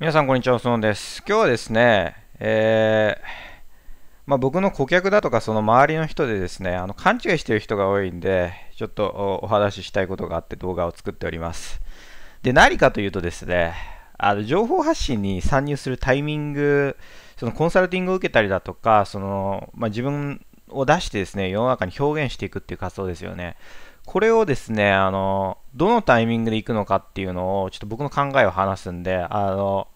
皆さん、こんにちは。おそのです。今日はですね、えー、まあ、僕の顧客だとか、その周りの人でですね、あの勘違いしてる人が多いんで、ちょっとお話ししたいことがあって動画を作っております。で、何かというとですね、あの情報発信に参入するタイミング、そのコンサルティングを受けたりだとか、そのまあ、自分を出してですね、世の中に表現していくっていう活動ですよね。これをですね、あの、どのタイミングで行くのかっていうのを、ちょっと僕の考えを話すんで、あの、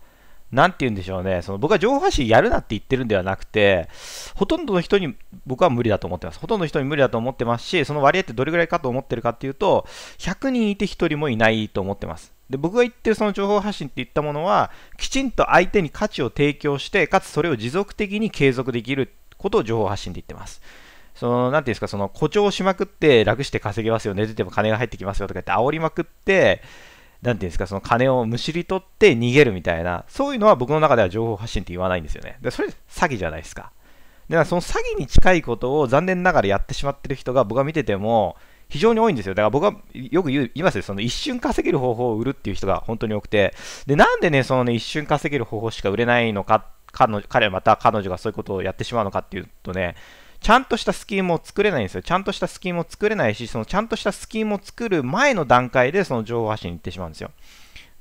なんて言うんでしょうね、その僕は上半身やるなって言ってるんではなくて、ほとんどの人に僕は無理だと思ってます。ほとんどの人に無理だと思ってますし、その割合ってどれぐらいかと思ってるかっていうと、100人いて1人もいないと思ってます。で僕が言ってるその情報発信っていったものは、きちんと相手に価値を提供して、かつそれを持続的に継続できることを情報発信って言ってます。その、なんていうんですか、その誇張しまくって楽して稼げますよ、寝てても金が入ってきますよとか言って煽りまくって、なんていうんですか、その金をむしり取って逃げるみたいな、そういうのは僕の中では情報発信って言わないんですよね。で、それ詐欺じゃないですか。で、その詐欺に近いことを残念ながらやってしまってる人が僕が見てても、非常に多いんですよ。だから僕はよく言いますよ。その一瞬稼げる方法を売るっていう人が本当に多くて。で、なんでね、そのね、一瞬稼げる方法しか売れないのか、彼彼また彼女がそういうことをやってしまうのかっていうとね、ちゃんとしたスキームを作れないんですよ。ちゃんとしたスキームを作れないし、そのちゃんとしたスキームを作る前の段階でその情報発信に行ってしまうんですよ。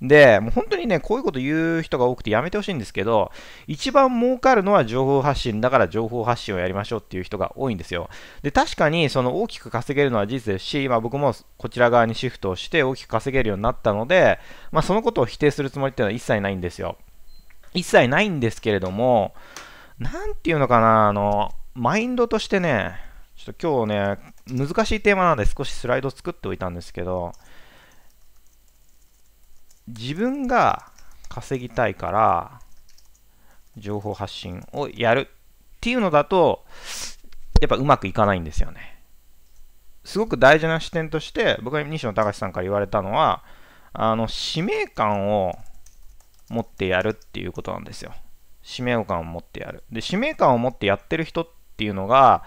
で、もう本当にね、こういうこと言う人が多くてやめてほしいんですけど、一番儲かるのは情報発信だから情報発信をやりましょうっていう人が多いんですよ。で、確かにその大きく稼げるのは事実ですし、まあ僕もこちら側にシフトをして大きく稼げるようになったので、まあそのことを否定するつもりっていうのは一切ないんですよ。一切ないんですけれども、なんていうのかな、あの、マインドとしてね、ちょっと今日ね、難しいテーマなので少しスライド作っておいたんですけど、自分が稼ぎたいから、情報発信をやるっていうのだと、やっぱうまくいかないんですよね。すごく大事な視点として、僕は西野隆さんから言われたのは、あの、使命感を持ってやるっていうことなんですよ。使命感を持ってやる。で、使命感を持ってやってる人ってっていうのが、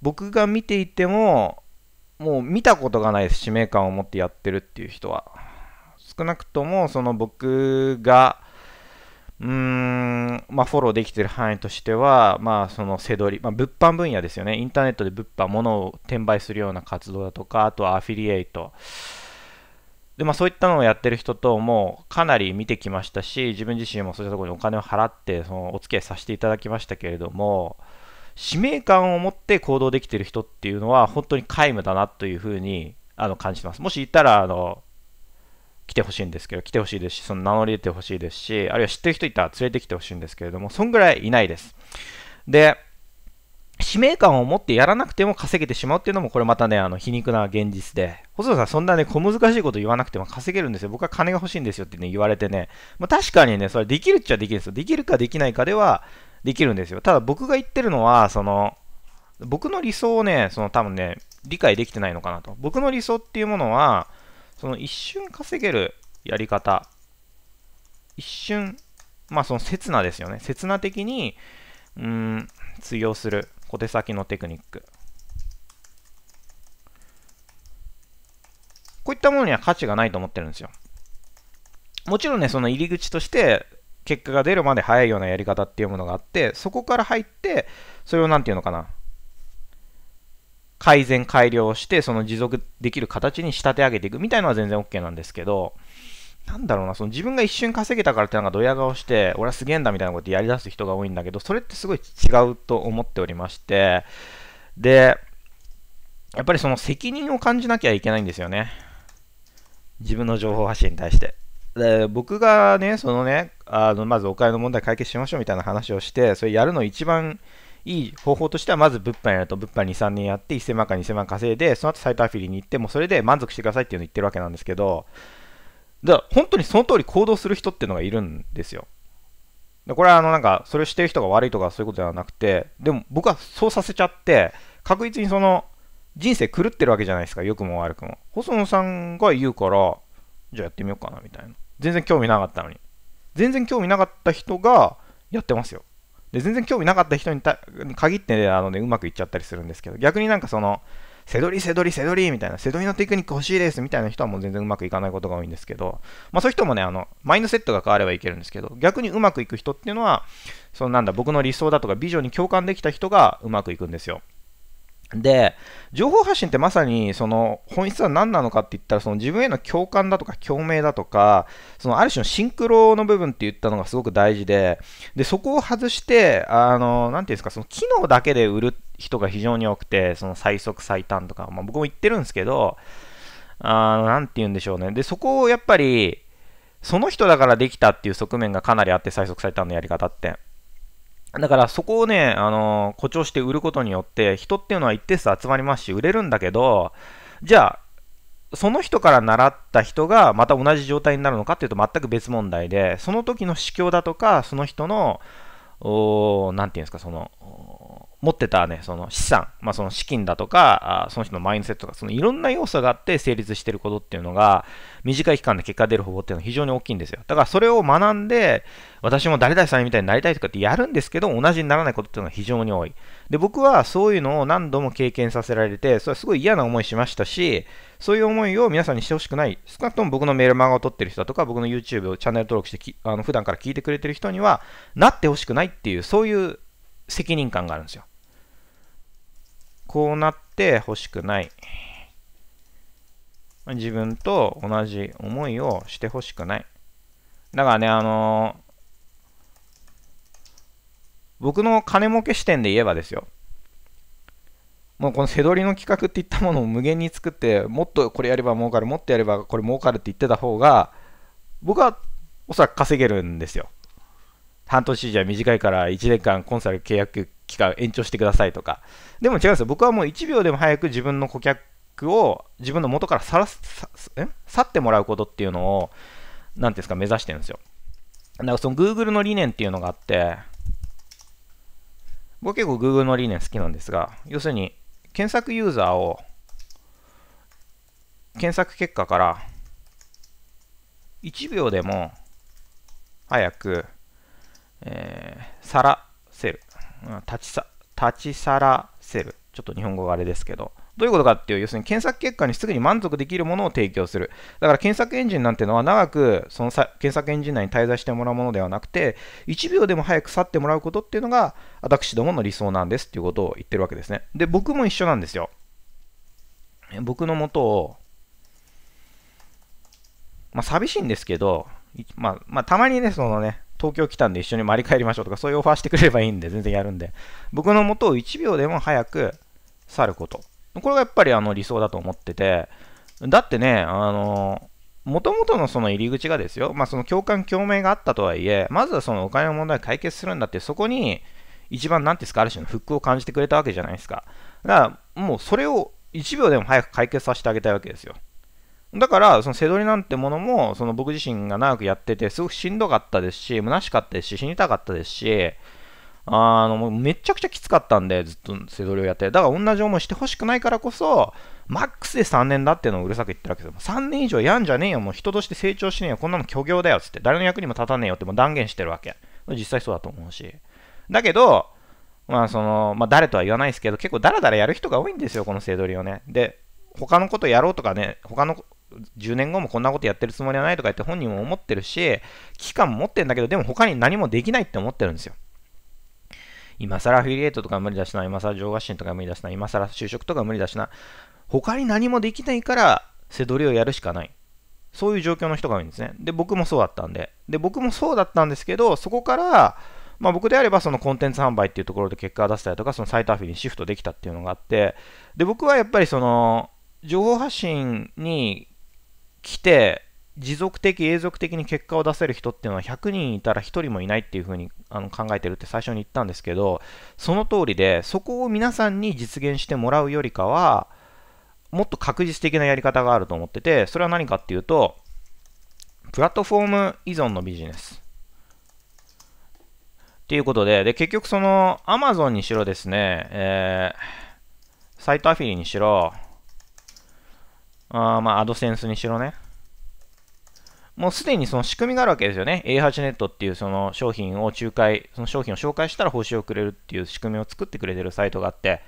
僕が見ていても、もう見たことがない使命感を持ってやってるっていう人は、少なくともその僕が、うーん、まあ、フォローできてる範囲としては、まあ、そのせどり、まあ、物販分野ですよね。インターネットで物販、物を転売するような活動だとか、あとはアフィリエイト。で、まあ、そういったのをやってる人ともうかなり見てきましたし、自分自身もそういったところにお金を払って、そのお付き合いさせていただきましたけれども、使命感を持って行動できてる人っていうのは本当に皆無だなというふうにあの感じます。もし行ったらあの来てほしいんですけど、来てほしいですし、その名乗り出てほしいですし、あるいは知ってる人いたら連れてきてほしいんですけれども、そんぐらいいないです。で、使命感を持ってやらなくても稼げてしまうっていうのも、これまたね、あの皮肉な現実で、細田さん、そんなね、小難しいこと言わなくても稼げるんですよ。僕は金が欲しいんですよってね、言われてね、まあ、確かにね、それできるっちゃできるんですよ。できるかできないかでは、できるんですよ。ただ僕が言ってるのは、その、僕の理想をね、その多分ね、理解できてないのかなと。僕の理想っていうものは、その一瞬稼げるやり方。一瞬、まあその刹那ですよね。刹那的に、うん、通用する小手先のテクニック。こういったものには価値がないと思ってるんですよ。もちろんね、その入り口として、結果が出るまで早いようなやり方っていうものがあってそこから入ってそれを何て言うのかな改善改良してその持続できる形に仕立て上げていくみたいなのは全然 OK なんですけどなんだろうなその自分が一瞬稼げたからってなんかドヤ顔して俺はすげえんだみたいなことやりだす人が多いんだけどそれってすごい違うと思っておりましてでやっぱりその責任を感じなきゃいけないんですよね自分の情報発信に対してで僕がね、そのね、あのまずお金の問題解決しましょうみたいな話をして、それやるの一番いい方法としては、まず物販やると、物販2、3年やって、1000万か2000万稼いで、その後サイトアフィリに行って、もそれで満足してくださいっていうのを言ってるわけなんですけど、だから本当にその通り行動する人っていうのがいるんですよ。でこれはあのなんか、それをしてる人が悪いとかそういうことではなくて、でも僕はそうさせちゃって、確実にその人生狂ってるわけじゃないですか、良くも悪くも。細野さんが言うから、じゃあやってみようかなみたいな。全然興味なかったのに。全然興味なかった人がやってますよ。で、全然興味なかった人に限って、ね、あのね、うまくいっちゃったりするんですけど、逆になんかその、せどりせどりせどりみたいな、せどりのテクニック欲しいですみたいな人はもう全然うまくいかないことが多いんですけど、まあそういう人もね、あの、マインドセットが変わればいけるんですけど、逆にうまくいく人っていうのは、そのなんだ、僕の理想だとかビジョンに共感できた人がうまくいくんですよ。で、情報発信ってまさにその本質は何なのかって言ったらその自分への共感だとか共鳴だとかそのある種のシンクロの部分って言ったのがすごく大事ででそこを外してあのてうんですかその機能だけで売る人が非常に多くてその最速最短とか、まあ、僕も言ってるんですけどあなんて言うんでしょうねでそこをやっぱりその人だからできたっていう側面がかなりあって最速最短のやり方って。だからそこをね、あのー、誇張して売ることによって、人っていうのは一定数集まりますし、売れるんだけど、じゃあ、その人から習った人がまた同じ状態になるのかっていうと全く別問題で、その時の市況だとか、その人の、お何て言うんですか、その、持ってたね、その資産、まあ、その資金だとか、あその人のマインドセットとか、そのいろんな要素があって成立してることっていうのが、短い期間で結果出る方法っていうのは非常に大きいんですよ。だからそれを学んで、私も誰々さんみたいになりたいとかってやるんですけど、同じにならないことっていうのが非常に多い。で、僕はそういうのを何度も経験させられて、それはすごい嫌な思いしましたし、そういう思いを皆さんにしてほしくない。少なくとも僕のメールマガを撮ってる人だとか、僕の YouTube をチャンネル登録してき、あの普段から聞いてくれてる人には、なってほしくないっていう、そういう責任感があるんですよ。こうなって欲しくない。自分と同じ思いをしてほしくない。だからね、あのー、僕の金儲け視点で言えばですよ。もうこのせどりの企画っていったものを無限に作って、もっとこれやれば儲かる、もっとやればこれ儲かるって言ってた方が、僕はおそらく稼げるんですよ。半年じゃ短いから1年間コンサル契約期間延長してくださいとか。でも違うんですよ。僕はもう1秒でも早く自分の顧客を自分の元からさらす、さ去ってもらうことっていうのを、なんていうんですか、目指してるんですよ。だからその Google の理念っていうのがあって、僕結構 Google の理念好きなんですが、要するに検索ユーザーを検索結果から1秒でも早く、えー、さら立ちさ立ち去らせる。ちょっと日本語があれですけど。どういうことかっていう、要するに検索結果にすぐに満足できるものを提供する。だから検索エンジンなんてのは長くその検索エンジン内に滞在してもらうものではなくて、1秒でも早く去ってもらうことっていうのが、私どもの理想なんですっていうことを言ってるわけですね。で、僕も一緒なんですよ。僕のもとを、まあ、寂しいんですけど、まあ、まあ、たまにね、そのね、東京来たんで一緒に回り帰りましょうとか、そういうオファーしてくれればいいんで、全然やるんで、僕の元を1秒でも早く去ること。これがやっぱりあの理想だと思ってて、だってね、あの、元々のその入り口がですよ、まあ、その共感共鳴があったとはいえ、まずはそのお金の問題を解決するんだって、そこに一番、なていうんですか、ある種のフックを感じてくれたわけじゃないですか。だから、もうそれを1秒でも早く解決させてあげたいわけですよ。だから、その背取りなんてものも、その僕自身が長くやってて、すごくしんどかったですし、虚しかったですし、死にたかったですし、あの、もうめちゃくちゃきつかったんで、ずっと背取りをやって。だから同じ思いしてほしくないからこそ、マックスで3年だっていうのをうるさく言ってるわけですよ。3年以上やんじゃねえよ、もう人として成長しねえよ、こんなの虚業だよ、つって。誰の役にも立たねえよってもう断言してるわけ。実際そうだと思うし。だけど、まあその、まあ誰とは言わないですけど、結構ダラダラやる人が多いんですよ、この背取りをね。で、他のことやろうとかね、他の10年後もこんなことやってるつもりはないとか言って本人も思ってるし、危機感も持ってるんだけど、でも他に何もできないって思ってるんですよ。今更アフィリエイトとか無理だしな、今更上報信とか無理だしな、今更就職とか無理だしな、他に何もできないから、背取りをやるしかない。そういう状況の人が多いんですね。で、僕もそうだったんで。で、僕もそうだったんですけど、そこから、まあ僕であればそのコンテンツ販売っていうところで結果を出したりとか、そのサイトアフィリにシフトできたっていうのがあって、で、僕はやっぱりその、情報発信に来て、持続的、永続的に結果を出せる人っていうのは100人いたら1人もいないっていうふうにあの考えてるって最初に言ったんですけど、その通りで、そこを皆さんに実現してもらうよりかは、もっと確実的なやり方があると思ってて、それは何かっていうと、プラットフォーム依存のビジネス。っていうことで、で、結局その Amazon にしろですね、えー、サイトアフィリにしろ、あまあ、アドセンスにしろね。もうすでにその仕組みがあるわけですよね。A8 ネットっていうその商品を仲介、その商品を紹介したら報酬をくれるっていう仕組みを作ってくれてるサイトがあって、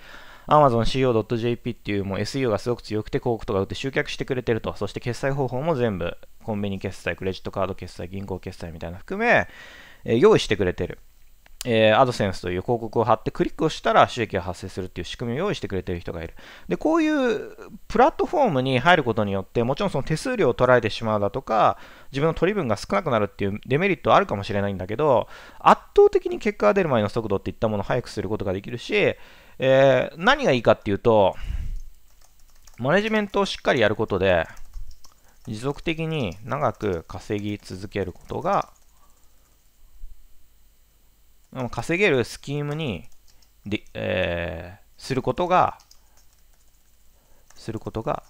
AmazonCO.jp っていうもう SEO がすごく強くて広告とか打って集客してくれてると。そして決済方法も全部コンビニ決済、クレジットカード決済、銀行決済みたいな含め、え用意してくれてる。えー、アドセンスという広告を貼ってクリックをしたら収益が発生するっていう仕組みを用意してくれている人がいる。で、こういうプラットフォームに入ることによって、もちろんその手数料を取られてしまうだとか、自分の取り分が少なくなるっていうデメリットはあるかもしれないんだけど、圧倒的に結果が出る前の速度っていったものを速くすることができるし、えー、何がいいかっていうと、マネジメントをしっかりやることで、持続的に長く稼ぎ続けることが稼げるスキームにで、えー、することが、することが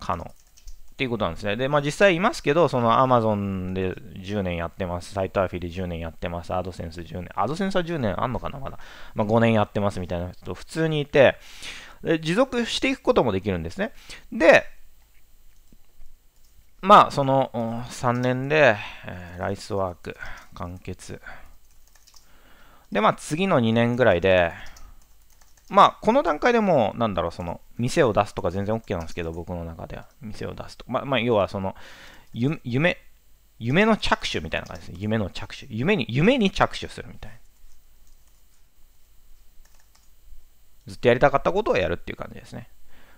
可能。っていうことなんですね。で、まあ実際いますけど、その Amazon で10年やってます、サイトアフィで10年やってます、アドセンス10年、アドセンスは10年あんのかな、まだ。まあ5年やってますみたいな人普通にいて、持続していくこともできるんですね。で、まあその3年で、えー、ライスワーク完結。で、まあ次の2年ぐらいで、まあこの段階でもなんだろう、その、店を出すとか全然 OK なんですけど、僕の中では。店を出すとか。まあ、まあ、要はその、夢、夢の着手みたいな感じですね。夢の着手。夢に、夢に着手するみたいな。ずっとやりたかったことをやるっていう感じですね。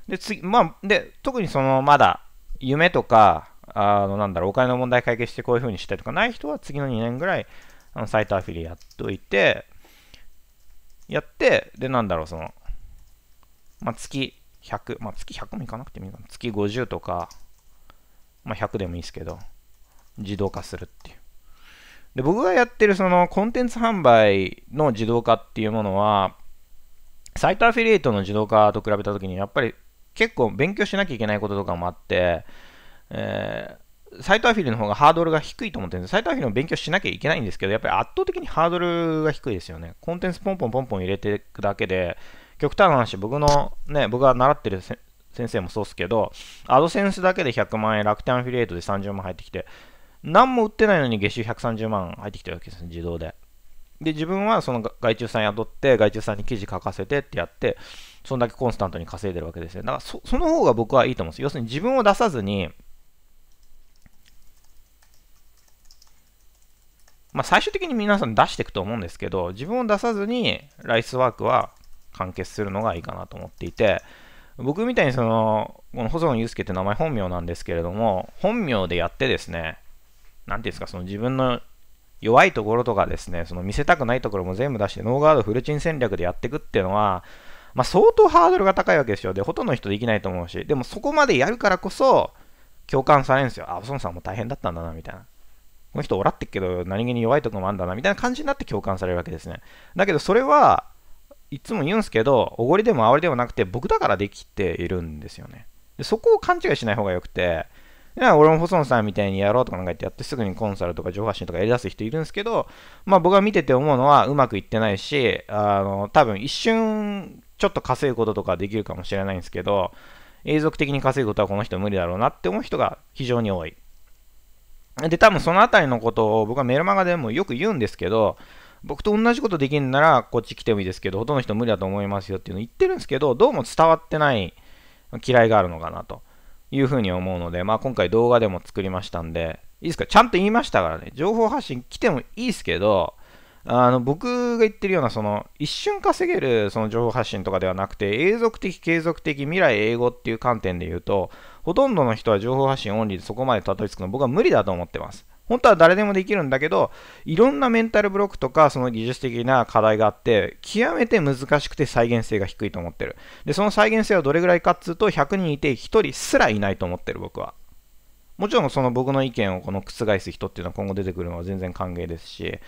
で、次、まあ、で、特にその、まだ、夢とか、あの、なんだろう、お金の問題解決してこういうふうにしたいとかない人は、次の2年ぐらい、あのサイトアフィリやっといて、やって、で、なんだろう、その、まあ、月100、まあ、月100もいかなくてもいいかな。月50とか、まあ、100でもいいですけど、自動化するっていう。で、僕がやってるそのコンテンツ販売の自動化っていうものは、サイトアフィリエイトの自動化と比べたときに、やっぱり結構勉強しなきゃいけないこととかもあって、えー、サイトアフィルの方がハードルが低いと思ってるんです。サイトアフィルの勉強しなきゃいけないんですけど、やっぱり圧倒的にハードルが低いですよね。コンテンツポンポンポンポン入れていくだけで、極端な話、僕のね、僕が習ってる先生もそうですけど、アドセンスだけで100万円、楽天アフィリエイトで30万入ってきて、何も売ってないのに月収130万入ってきてるわけですね、自動で。で、自分はその外注さん雇って、外注さんに記事書かせてってやって、そんだけコンスタントに稼いでるわけですよ。だからその方が僕はいいと思うんです。要するに自分を出さずに、まあ、最終的に皆さん出していくと思うんですけど、自分を出さずにライスワークは完結するのがいいかなと思っていて、僕みたいにその、この細野祐介って名前本名なんですけれども、本名でやってですね、なんていうんですか、その自分の弱いところとかですね、その見せたくないところも全部出して、ノーガードフルチン戦略でやっていくっていうのは、まあ、相当ハードルが高いわけですよ。で、ほとんどの人できないと思うし、でもそこまでやるからこそ、共感されるんですよ。あ、細野さんも大変だったんだな、みたいな。この人おらってっけど何気に弱いとこもあんだなみたいな感じになって共感されるわけですね。だけどそれはいつも言うんですけど、おごりでもあおりでもなくて僕だからできているんですよね。でそこを勘違いしない方がよくて、俺も細野さんみたいにやろうとかなんか言ってやってすぐにコンサルとか上発信とかやり出す人いるんですけど、まあ僕が見てて思うのはうまくいってないし、あの多分一瞬ちょっと稼ぐこととかできるかもしれないんですけど、永続的に稼ぐことはこの人無理だろうなって思う人が非常に多い。で、多分そのあたりのことを僕はメルマガでもよく言うんですけど、僕と同じことできるならこっち来てもいいですけど、ほとんどの人無理だと思いますよっていうのを言ってるんですけど、どうも伝わってない嫌いがあるのかなというふうに思うので、まあ今回動画でも作りましたんで、いいですかちゃんと言いましたからね、情報発信来てもいいですけど、あの僕が言ってるようなその一瞬稼げるその情報発信とかではなくて永続的継続的未来英語っていう観点で言うとほとんどの人は情報発信オンリーでそこまでたどり着くの僕は無理だと思ってます本当は誰でもできるんだけどいろんなメンタルブロックとかその技術的な課題があって極めて難しくて再現性が低いと思ってるでその再現性はどれぐらいかっつうと100人いて1人すらいないと思ってる僕はもちろんその僕の意見をこの覆す人っていうのは今後出てくるのは全然歓迎ですし、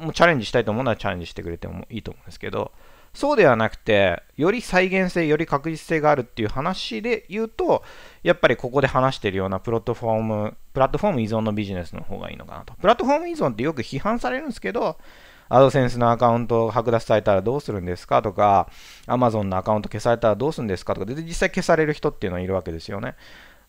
もうチャレンジしたいと思うのはチャレンジしてくれてもいいと思うんですけど、そうではなくて、より再現性、より確実性があるっていう話で言うと、やっぱりここで話してるようなプラットフォーム、プラットフォーム依存のビジネスの方がいいのかなと。プラットフォーム依存ってよく批判されるんですけど、アドセンスのアカウントを剥奪されたらどうするんですかとか、アマゾンのアカウント消されたらどうするんですかとか、で実際消される人っていうのはいるわけですよね。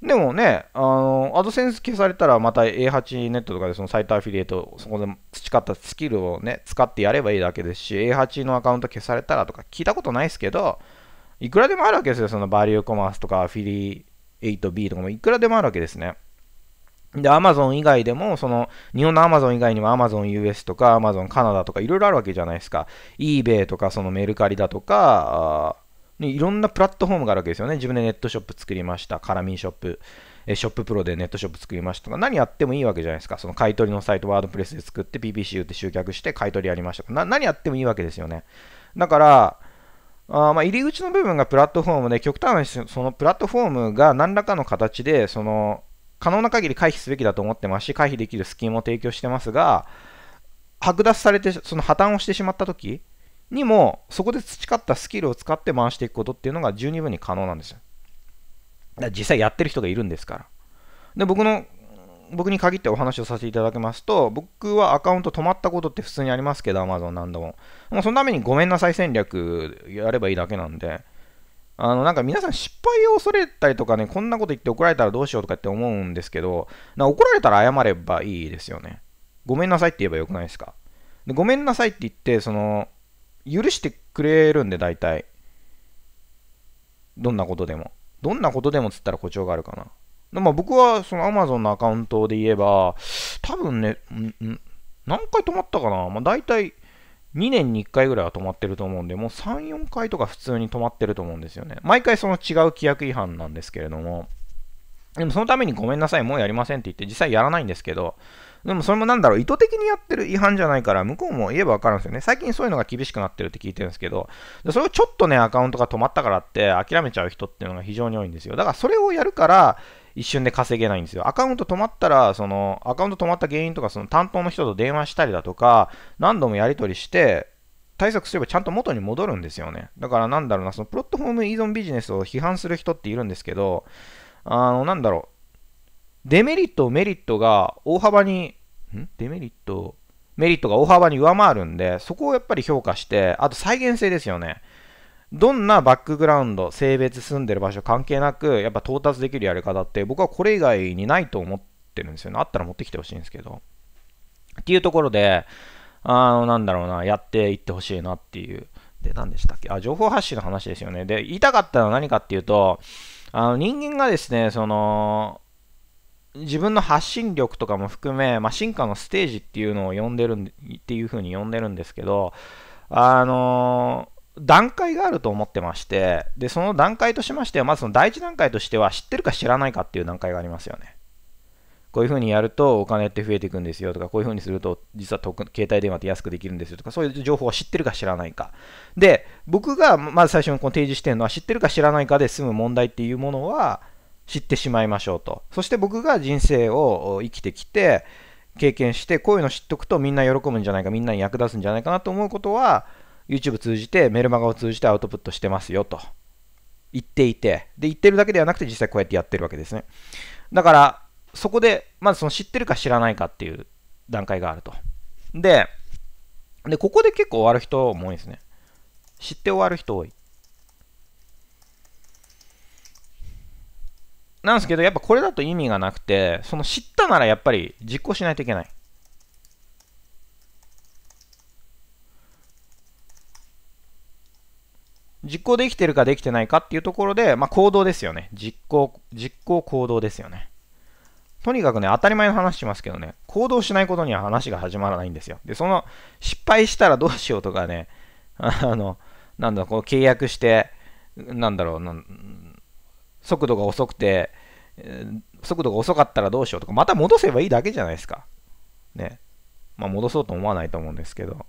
でもね、あの、アドセンス消されたらまた A8 ネットとかでそのサイトアフィリエイト、そこで培ったスキルをね、使ってやればいいだけですし、A8 のアカウント消されたらとか聞いたことないですけど、いくらでもあるわけですよ。そのバリューコマースとかアフィリエイト B とかもいくらでもあるわけですね。で、Amazon 以外でも、その、日本のアマゾン以外にも AmazonUS とか Amazon カナダとかいろいろあるわけじゃないですか。eBay とか、そのメルカリだとか、でいろんなプラットフォームがあるわけですよね。自分でネットショップ作りました。カラミンショップ。えショッププロでネットショップ作りましたとか、何やってもいいわけじゃないですか。その買い取りのサイト、ワードプレスで作って PPC 打って集客して買い取りやりましたとか、何やってもいいわけですよね。だから、あま入り口の部分がプラットフォームで、極端にそのプラットフォームが何らかの形で、その可能な限り回避すべきだと思ってますし、回避できるスキームを提供してますが、剥奪されて、その破綻をしてしまったとき、にも、そこで培ったスキルを使って回していくことっていうのが十二分に可能なんですよ。だから実際やってる人がいるんですから。で、僕の、僕に限ってお話をさせていただきますと、僕はアカウント止まったことって普通にありますけど、Amazon 何度も。もうそのためにごめんなさい戦略やればいいだけなんで、あの、なんか皆さん失敗を恐れたりとかね、こんなこと言って怒られたらどうしようとかって思うんですけど、な怒られたら謝ればいいですよね。ごめんなさいって言えばよくないですか。でごめんなさいって言って、その、許してくれるんで、大体。どんなことでも。どんなことでもつったら誇張があるかな。でまあ、僕はその Amazon のアカウントで言えば、多分ね、何回止まったかな、まあ、大体2年に1回ぐらいは止まってると思うんで、もう3、4回とか普通に止まってると思うんですよね。毎回その違う規約違反なんですけれども、でもそのためにごめんなさい、もうやりませんって言って、実際やらないんですけど、でもそれもなんだろう、意図的にやってる違反じゃないから、向こうも言えばわかるんですよね。最近そういうのが厳しくなってるって聞いてるんですけど、それをちょっとね、アカウントが止まったからって諦めちゃう人っていうのが非常に多いんですよ。だからそれをやるから、一瞬で稼げないんですよ。アカウント止まったら、その、アカウント止まった原因とか、その担当の人と電話したりだとか、何度もやり取りして、対策すればちゃんと元に戻るんですよね。だからなんだろうな、そのプロットフォーム依存ビジネスを批判する人っているんですけど、あの、なんだろう、デメリット、メリットが大幅に、んデメリット、メリットが大幅に上回るんで、そこをやっぱり評価して、あと再現性ですよね。どんなバックグラウンド、性別、住んでる場所関係なく、やっぱ到達できるやり方って、僕はこれ以外にないと思ってるんですよね。あったら持ってきてほしいんですけど。っていうところで、あの、なんだろうな、やっていってほしいなっていう。で、何でしたっけあ、情報発信の話ですよね。で、言いたかったのは何かっていうと、あの人間がですね、その、自分の発信力とかも含め、まあ、進化のステージっていうのを呼んでるんっていうふうに呼んでるんですけど、あのー、段階があると思ってまして、で、その段階としましては、まずその第一段階としては、知ってるか知らないかっていう段階がありますよね。こういうふうにやるとお金って増えていくんですよとか、こういうふうにすると実は携帯電話って安くできるんですよとか、そういう情報を知ってるか知らないか。で、僕がまず最初にこう提示してるのは、知ってるか知らないかで済む問題っていうものは、知ってしまいましょうと。そして僕が人生を生きてきて、経験して、こういうの知っとくとみんな喜ぶんじゃないか、みんなに役立つんじゃないかなと思うことは、YouTube 通じて、メルマガを通じてアウトプットしてますよと言っていて、で、言ってるだけではなくて実際こうやってやってるわけですね。だから、そこで、まずその知ってるか知らないかっていう段階があると。で、でここで結構終わる人も多いですね。知って終わる人多い。なんですけど、やっぱこれだと意味がなくて、その知ったならやっぱり実行しないといけない。実行できてるかできてないかっていうところで、まあ、行動ですよね。実行、実行行動ですよね。とにかくね、当たり前の話しますけどね、行動しないことには話が始まらないんですよ。で、その失敗したらどうしようとかね、あの、なんだ、こう契約して、なんだろう、速度が遅くて、速度が遅かったらどうしようとか、また戻せばいいだけじゃないですか。ね。まあ、戻そうと思わないと思うんですけど。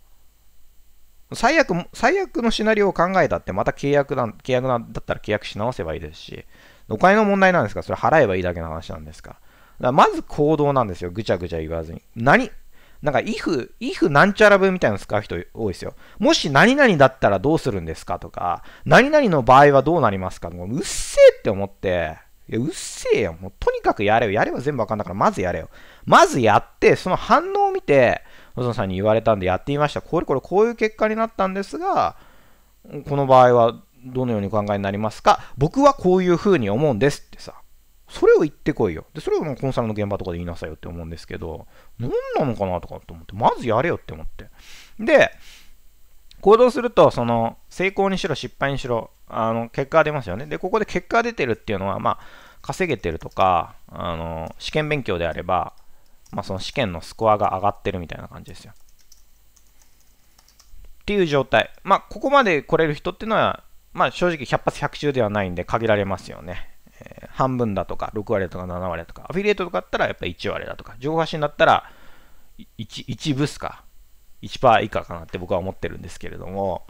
最悪、最悪のシナリオを考えたって、また契約だ契約だったら契約し直せばいいですし、お金の問題なんですかそれ払えばいいだけの話なんですかだからまず行動なんですよ。ぐちゃぐちゃ言わずに。何なんか if、if なんちゃら文みたいなの使う人多いですよ。もし何々だったらどうするんですかとか、何々の場合はどうなりますかもううっせえって思って、いや、うっせえよ。もうとにかくやれよ。やれば全部わかんだから、まずやれよ。まずやって、その反応を見て、野園さんに言われたんでやってみました。これこれこういう結果になったんですが、この場合はどのようにお考えになりますか僕はこういうふうに思うんですってさ。それを言ってこいよ。で、それをコンサルの現場とかで言いなさいよって思うんですけど、何なのかなとかと思って、まずやれよって思って。で、行動すると、その、成功にしろ、失敗にしろ、あの、結果が出ますよね。で、ここで結果が出てるっていうのは、まあ、稼げてるとか、あの、試験勉強であれば、まあ、その試験のスコアが上がってるみたいな感じですよ。っていう状態。まあ、ここまで来れる人っていうのは、まあ、正直100発100中ではないんで限られますよね。ー、半分だとか、6割だとか、7割だとか、アフィリエイトとかだったらやっぱり1割だとか、情報発信だったら1、1ブスか、1%以下かなって僕は思ってるんですけれども、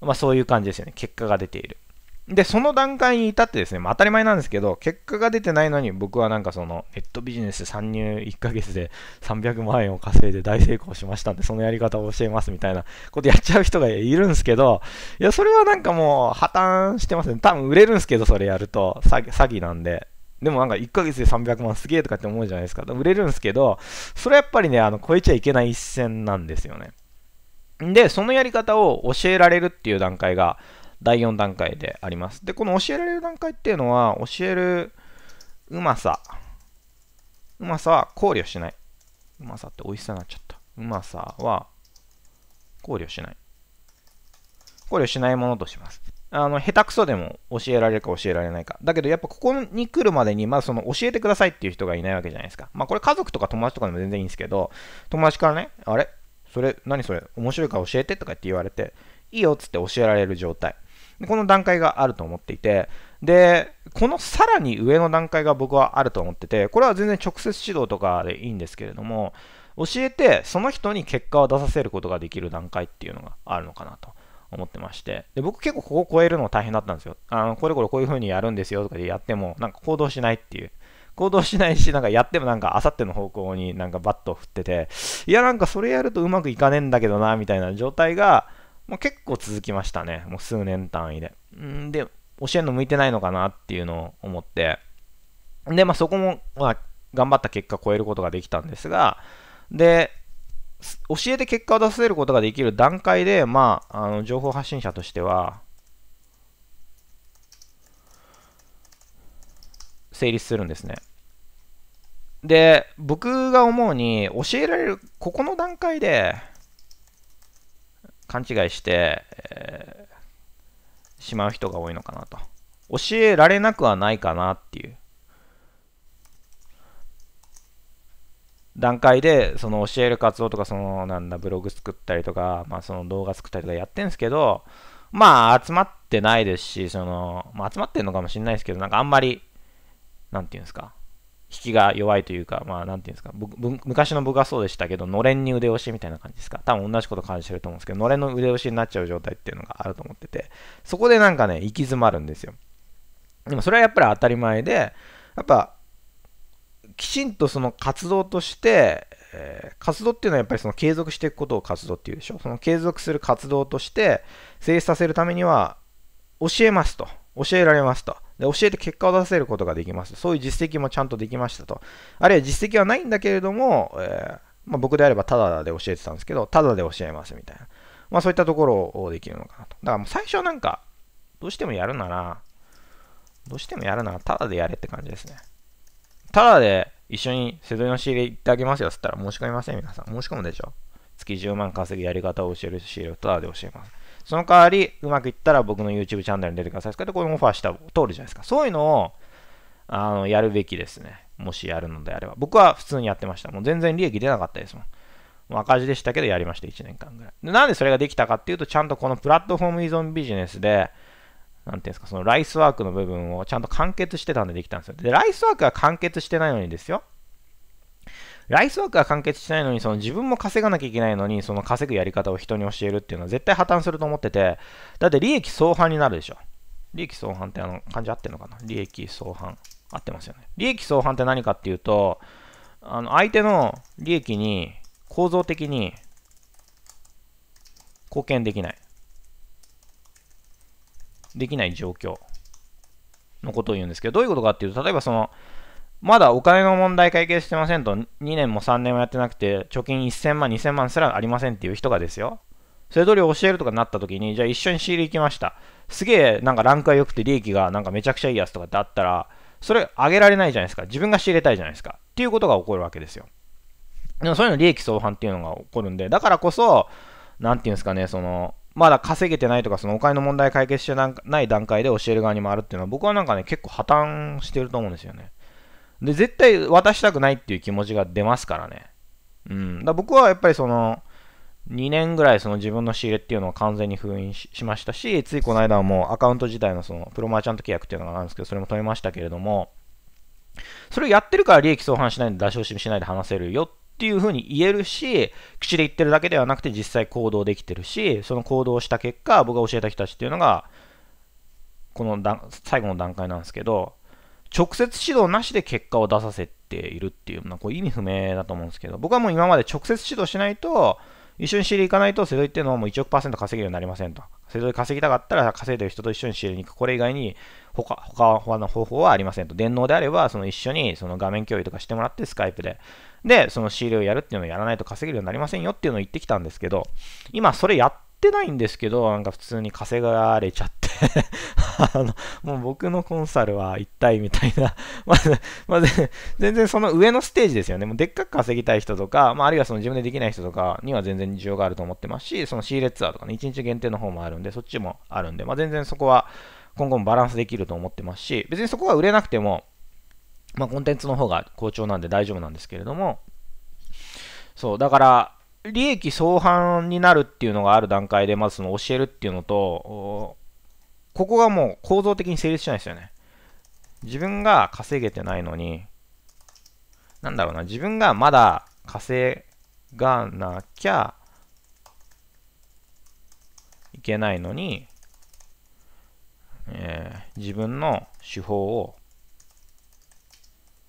まあそういう感じですよね。結果が出ている。で、その段階に至ってですね、まあ、当たり前なんですけど、結果が出てないのに、僕はなんかその、ネットビジネス参入1ヶ月で300万円を稼いで大成功しましたんで、そのやり方を教えますみたいなことやっちゃう人がいるんですけど、いや、それはなんかもう破綻してますね。多分売れるんですけど、それやると詐欺、詐欺なんで。でもなんか1ヶ月で300万すげえとかって思うじゃないですか。売れるんですけど、それはやっぱりね、あの、超えちゃいけない一線なんですよね。で、そのやり方を教えられるっていう段階が、第4段階であります。で、この教えられる段階っていうのは、教えるうまさ。うまさは考慮しない。うまさって美味しさになっちゃった。うまさは考慮しない。考慮しないものとします。あの、下手くそでも教えられるか教えられないか。だけどやっぱここに来るまでに、まずその教えてくださいっていう人がいないわけじゃないですか。まあこれ家族とか友達とかでも全然いいんですけど、友達からね、あれそれ、何それ面白いから教えてとかって言われて、いいよっつって教えられる状態。この段階があると思っていて、で、このさらに上の段階が僕はあると思ってて、これは全然直接指導とかでいいんですけれども、教えてその人に結果を出させることができる段階っていうのがあるのかなと思ってまして、で僕結構ここを超えるの大変だったんですよ。あの、これこれこういう風にやるんですよとかでやっても、なんか行動しないっていう。行動しないし、なんかやってもなんかあさっての方向になんかバットを振ってて、いやなんかそれやるとうまくいかねえんだけどな、みたいな状態が、もう結構続きましたね。もう数年単位で。んで、教えるの向いてないのかなっていうのを思って。で、まあそこも、まあ、頑張った結果超えることができたんですが、で、教えて結果を出せることができる段階で、まあ、あの情報発信者としては、成立するんですね。で、僕が思うに、教えられる、ここの段階で、勘違いして、えー、しまう人が多いのかなと。教えられなくはないかなっていう段階で、その教える活動とか、そのなんだ、ブログ作ったりとか、まあその動画作ったりとかやってんですけど、まあ集まってないですし、その、まあ集まってんのかもしれないですけど、なんかあんまり、なんていうんですか、引きが弱いというか、まあ、なんていうんですか、昔の部がそうでしたけど、のれんに腕押しみたいな感じですか。多分同じこと感じてると思うんですけど、のれんの腕押しになっちゃう状態っていうのがあると思ってて、そこでなんかね、行き詰まるんですよ。でもそれはやっぱり当たり前で、やっぱ、きちんとその活動として、えー、活動っていうのはやっぱりその継続していくことを活動っていうでしょ。その継続する活動として成立させるためには、教えますと。教えられますと。で、教えて結果を出せることができます。そういう実績もちゃんとできましたと。あるいは実績はないんだけれども、えー、まあ、僕であればタダで教えてたんですけど、タダで教えますみたいな。まあそういったところをできるのかなと。だからもう最初なんか、どうしてもやるなら、どうしてもやるならタダでやれって感じですね。タダで一緒に瀬戸の仕入れ行ってあげますよっつったら申し込みません皆さん。申し込むでしょ。月10万稼ぐやり方を教える仕入れをタダで教えます。その代わり、うまくいったら僕の YouTube チャンネルに出てください。そって、これもオファーした通るじゃないですか。そういうのを、あの、やるべきですね。もしやるのであれば。僕は普通にやってました。もう全然利益出なかったですもん。もう赤字でしたけどやりました、1年間ぐらい。でなんでそれができたかっていうと、ちゃんとこのプラットフォーム依存ビジネスで、なんていうんですか、そのライスワークの部分をちゃんと完結してたんでできたんですよ。で、ライスワークが完結してないのにですよ。ライスワークは完結しないのに、その自分も稼がなきゃいけないのに、その稼ぐやり方を人に教えるっていうのは絶対破綻すると思ってて、だって利益相反になるでしょ。利益相反ってあの感じ合ってるのかな利益相反。合ってますよね。利益相反って何かっていうと、あの相手の利益に構造的に貢献できない。できない状況のことを言うんですけど、どういうことかっていうと、例えばその、まだお金の問題解決してませんと、2年も3年もやってなくて、貯金1000万、2000万すらありませんっていう人がですよ。それ通り教えるとかなった時に、じゃあ一緒に仕入れ行きました。すげえなんかランクが良くて利益がなんかめちゃくちゃいいやつとかってあったら、それ上げられないじゃないですか。自分が仕入れたいじゃないですか。っていうことが起こるわけですよ。でもそういうの利益相反っていうのが起こるんで、だからこそ、なんていうんですかね、その、まだ稼げてないとか、そのお金の問題解決してない段階で教える側に回るっていうのは、僕はなんかね、結構破綻してると思うんですよね。で、絶対渡したくないっていう気持ちが出ますからね。うん。だ僕はやっぱりその、2年ぐらいその自分の仕入れっていうのを完全に封印しましたし、ついこの間はもうアカウント自体のそのプロマーチャント契約っていうのがあるんですけど、それも止めましたけれども、それをやってるから利益相反しないで出し惜しみしないで話せるよっていうふうに言えるし、口で言ってるだけではなくて実際行動できてるし、その行動した結果、僕が教えた人たちっていうのが、この最後の段階なんですけど、直接指導なしで結果を出させているっていう、のはこう意味不明だと思うんですけど、僕はもう今まで直接指導しないと、一緒に知り行かないと、瀬戸りっていうのはもう1億パーセント稼げるようになりませんと。瀬戸り稼ぎたかったら稼いでる人と一緒に知りに行く。これ以外に他、他、他の方法はありませんと。電脳であれば、その一緒にその画面共有とかしてもらって、スカイプで。で、その仕入れをやるっていうのをやらないと稼げるようになりませんよっていうのを言ってきたんですけど、今それやっってないんですけど、なんか普通に稼がれちゃって あの、もう僕のコンサルは一体みたいな まず、まず、全然その上のステージですよね。もうでっかく稼ぎたい人とか、まあ、あるいはその自分でできない人とかには全然需要があると思ってますし、その仕入れツアーとかね、1日限定の方もあるんで、そっちもあるんで、まあ、全然そこは今後もバランスできると思ってますし、別にそこは売れなくても、まあ、コンテンツの方が好調なんで大丈夫なんですけれども、そう、だから、利益相反になるっていうのがある段階で、まずその教えるっていうのと、ここがもう構造的に成立しないですよね。自分が稼げてないのに、なんだろうな、自分がまだ稼がなきゃいけないのに、えー、自分の手法を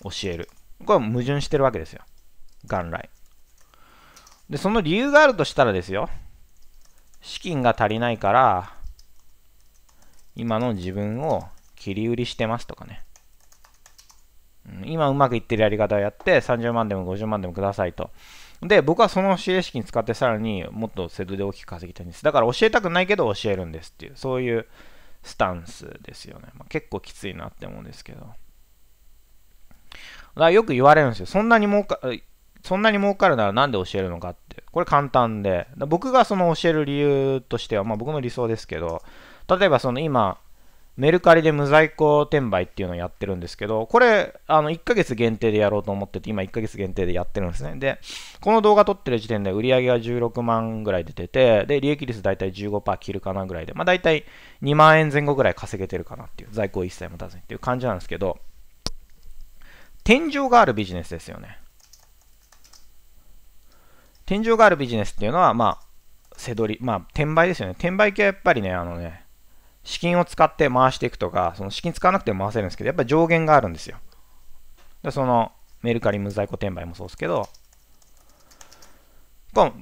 教える。これは矛盾してるわけですよ。元来。で、その理由があるとしたらですよ。資金が足りないから、今の自分を切り売りしてますとかね。今うまくいってるやり方をやって30万でも50万でもくださいと。で、僕はその指令資金使ってさらにもっとセドで大きく稼ぎたいんです。だから教えたくないけど教えるんですっていう、そういうスタンスですよね。まあ、結構きついなって思うんですけど。だからよく言われるんですよ。そんなに儲か、そんなに儲かるならなんで教えるのかって、これ簡単で、僕がその教える理由としては、まあ僕の理想ですけど、例えばその今、メルカリで無在庫転売っていうのをやってるんですけど、これ、あの、1ヶ月限定でやろうと思ってて、今1ヶ月限定でやってるんですね。で、この動画撮ってる時点で売り上げが16万ぐらい出てて、で、利益率大体15%切るかなぐらいで、まあ大体2万円前後ぐらい稼げてるかなっていう、在庫一切持たずにっていう感じなんですけど、天井があるビジネスですよね。天井があるビジネスっていうのは、まあ、せどり、まあ、転売ですよね。転売系はやっぱりね、あのね、資金を使って回していくとか、その資金使わなくても回せるんですけど、やっぱり上限があるんですよ。でその、メルカリ無在庫転売もそうですけど、こう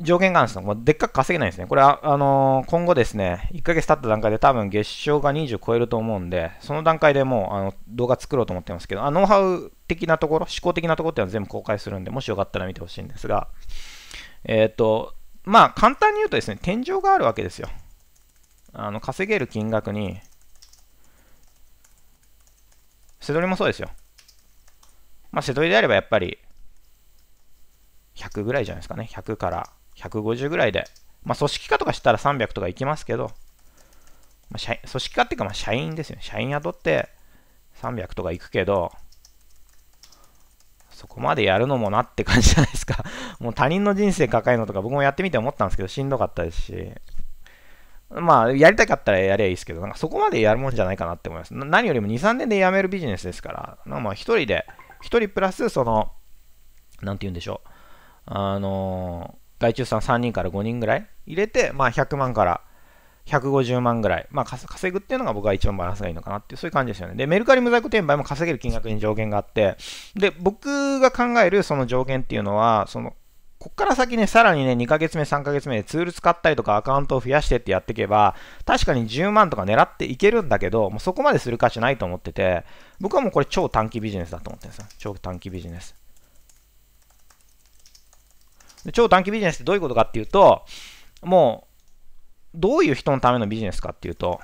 上限があるんですよ。でっかく稼げないんですね。これは、あのー、今後ですね、1ヶ月経った段階で多分月賞が20超えると思うんで、その段階でもうあの動画作ろうと思ってますけど、あノウハウ的なところ、思考的なところっていうのは全部公開するんで、もしよかったら見てほしいんですが、えっ、ー、と、まあ、簡単に言うとですね、天井があるわけですよ。あの、稼げる金額に、背取りもそうですよ。まあ、背取りであればやっぱり、100ぐらいじゃないですかね。100から150ぐらいで。まあ、組織化とかしたら300とかいきますけど、まあ、社組織化っていうか、まあ、社員ですよね。社員雇って300とかいくけど、そこまでやるのもなって感じじゃないですか。もう他人の人生抱えるのとか僕もやってみて思ったんですけど、しんどかったですし。まあ、やりたかったらやりゃいいですけど、なんかそこまでやるもんじゃないかなって思います。何よりも2、3年でやめるビジネスですから、まあ一人で、一人プラス、その、なんて言うんでしょう。あの外注さん3人から5人ぐらい入れて、まあ100万から150万ぐらい、まあ、稼ぐっていうのが僕は一番バランスがいいのかなっていう、そういう感じですよね。で、メルカリ無在庫転売も稼げる金額に上限があって、で、僕が考えるその上限っていうのは、その、こっから先ね、さらにね、2ヶ月目、3ヶ月目でツール使ったりとかアカウントを増やしてってやっていけば、確かに10万とか狙っていけるんだけど、もうそこまでする価値ないと思ってて、僕はもうこれ超短期ビジネスだと思ってるんですよ。超短期ビジネス。超短期ビジネスってどういうことかっていうと、もう、どういう人のためのビジネスかっていうと、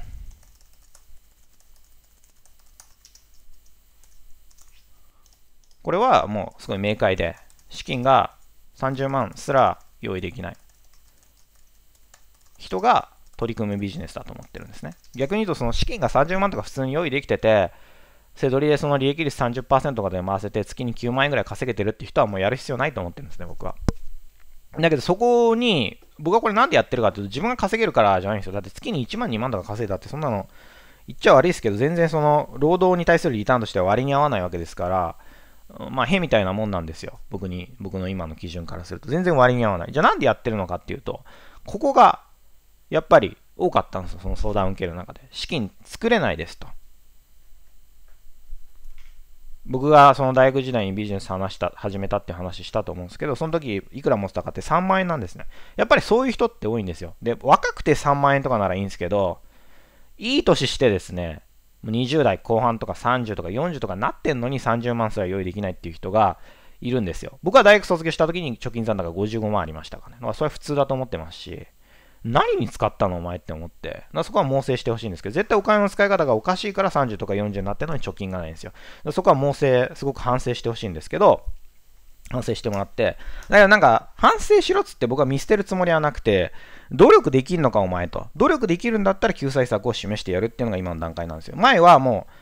これはもうすごい明快で、資金が30万すら用意できない人が取り組むビジネスだと思ってるんですね。逆に言うと、その資金が30万とか普通に用意できてて、せどりでその利益率30%とかで回せて月に9万円ぐらい稼げてるって人はもうやる必要ないと思ってるんですね、僕は。だけどそこに、僕はこれなんでやってるかっていうと、自分が稼げるからじゃないんですよ。だって月に1万、2万とか稼いだって、そんなの、言っちゃ悪いですけど、全然その、労働に対するリターンとしては割に合わないわけですから、まあ、へみたいなもんなんですよ。僕に、僕の今の基準からすると。全然割に合わない。じゃあなんでやってるのかっていうと、ここが、やっぱり多かったんですよ。その相談を受ける中で。資金作れないですと。僕がその大学時代にビジネス話した始めたって話したと思うんですけど、その時いくら持ってたかって3万円なんですね。やっぱりそういう人って多いんですよ。で、若くて3万円とかならいいんですけど、いい年してですね、20代後半とか30とか40とかなってんのに30万すら用意できないっていう人がいるんですよ。僕は大学卒業した時に貯金残高55万ありましたからね。まあ、それは普通だと思ってますし。何に使ったのお前って思って。そこは猛省してほしいんですけど、絶対お金の使い方がおかしいから30とか40になってるのに貯金がないんですよ。そこは猛省、すごく反省してほしいんですけど、反省してもらって。だからなんか、反省しろっつって僕は見捨てるつもりはなくて、努力できんのかお前と。努力できるんだったら救済策を示してやるっていうのが今の段階なんですよ。前はもう、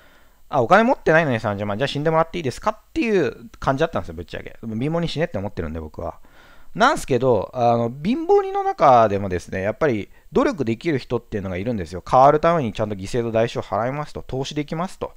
あ、お金持ってないのに30万、じゃあ死んでもらっていいですかっていう感じだったんですよ、ぶっちゃけ。貧乏に死ねって思ってるんで僕は。なんすけど、あの貧乏人の中でもですね、やっぱり努力できる人っていうのがいるんですよ。変わるためにちゃんと犠牲と代償を払いますと、投資できますと。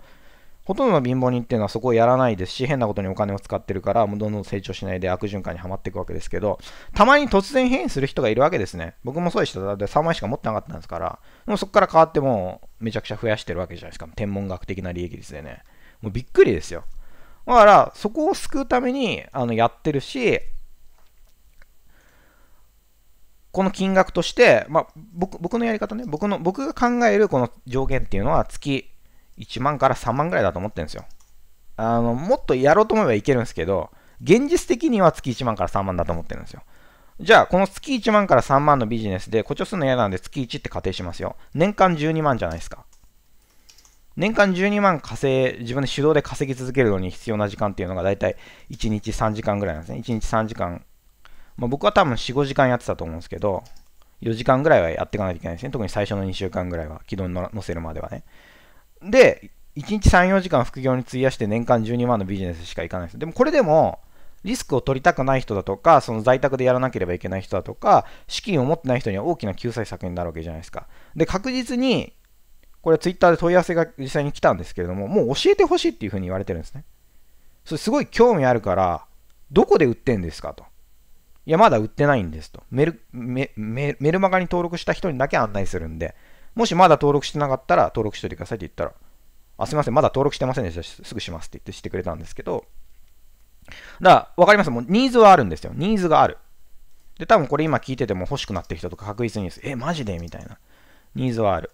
ほとんどの貧乏人っていうのはそこをやらないですし、変なことにお金を使ってるから、もうどんどん成長しないで悪循環にはまっていくわけですけど、たまに突然変異する人がいるわけですね。僕もそうでした。だって3枚しか持ってなかったんですから、もうそこから変わってもうめちゃくちゃ増やしてるわけじゃないですか。天文学的な利益率でね。もうびっくりですよ。だから、そこを救うためにあのやってるし、この金額として、まあ、僕僕のやり方ね僕の、僕が考えるこの上限っていうのは月1万から3万ぐらいだと思ってるんですよ。あのもっとやろうと思えばいけるんですけど、現実的には月1万から3万だと思ってるんですよ。じゃあ、この月1万から3万のビジネスで誇張するの嫌なんで月1って仮定しますよ。年間12万じゃないですか。年間12万稼い、自分で手動で稼ぎ続けるのに必要な時間っていうのが大体1日3時間ぐらいなんですね。1日3時間まあ、僕は多分4、5時間やってたと思うんですけど、4時間ぐらいはやっていかないといけないですね。特に最初の2週間ぐらいは、軌道に乗せるまではね。で、1日3、4時間副業に費やして年間12万のビジネスしかいかないです。でもこれでも、リスクを取りたくない人だとか、その在宅でやらなければいけない人だとか、資金を持ってない人には大きな救済策になるわけじゃないですか。で、確実に、これツイッターで問い合わせが実際に来たんですけれども、もう教えてほしいっていうふうに言われてるんですね。それすごい興味あるから、どこで売ってんですかと。いや、まだ売ってないんですと。メル、メメルマガに登録した人にだけ案内するんで、もしまだ登録してなかったら登録しといてくださいって言ったら、あ、すいません、まだ登録してませんでした。すぐしますって言ってしてくれたんですけど、だから、わかりますもうニーズはあるんですよ。ニーズがある。で、多分これ今聞いてても欲しくなってる人とか確実にです。え、マジでみたいな。ニーズはある。